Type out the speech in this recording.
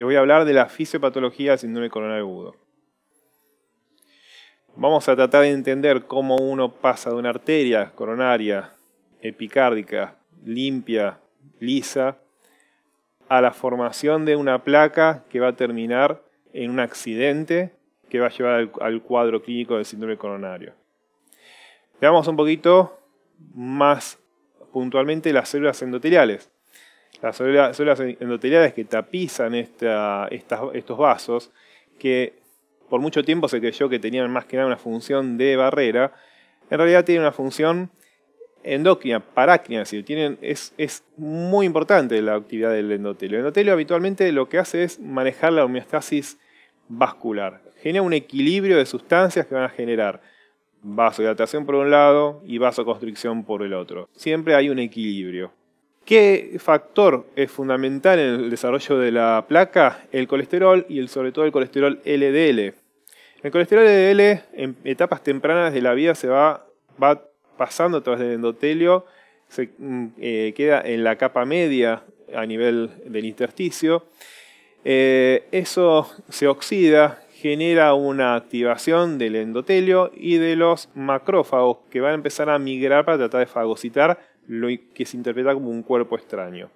Les voy a hablar de la fisiopatología del síndrome coronario agudo. Vamos a tratar de entender cómo uno pasa de una arteria coronaria epicárdica limpia, lisa, a la formación de una placa que va a terminar en un accidente que va a llevar al, al cuadro clínico del síndrome coronario. Veamos un poquito más puntualmente las células endoteliales. Las células, endoteliales que tapizan estos vasos, que por mucho tiempo se creyó que tenían más que nada una función de barrera, en realidad tienen una función endocrina, parácrina, es tienen, es, es, muy importante la actividad del endotelio. El endotelio habitualmente lo que hace es manejar la homeostasis vascular, genera un equilibrio de sustancias que van a generar vasodilatación por un lado y vasoconstricción por el otro. Siempre hay un equilibrio. ¿Qué factor es fundamental en el desarrollo de la placa? El colesterol y el, sobre todo el colesterol LDL. El colesterol LDL en etapas tempranas de la vida se va, pasando a través del endotelio, se mm, eh, queda en la capa media a nivel del intersticio. Eh, eso se oxida, genera una activación del endotelio y de los macrófagos que van a empezar a migrar para tratar de fagocitar lo que se interpreta como un cuerpo extraño.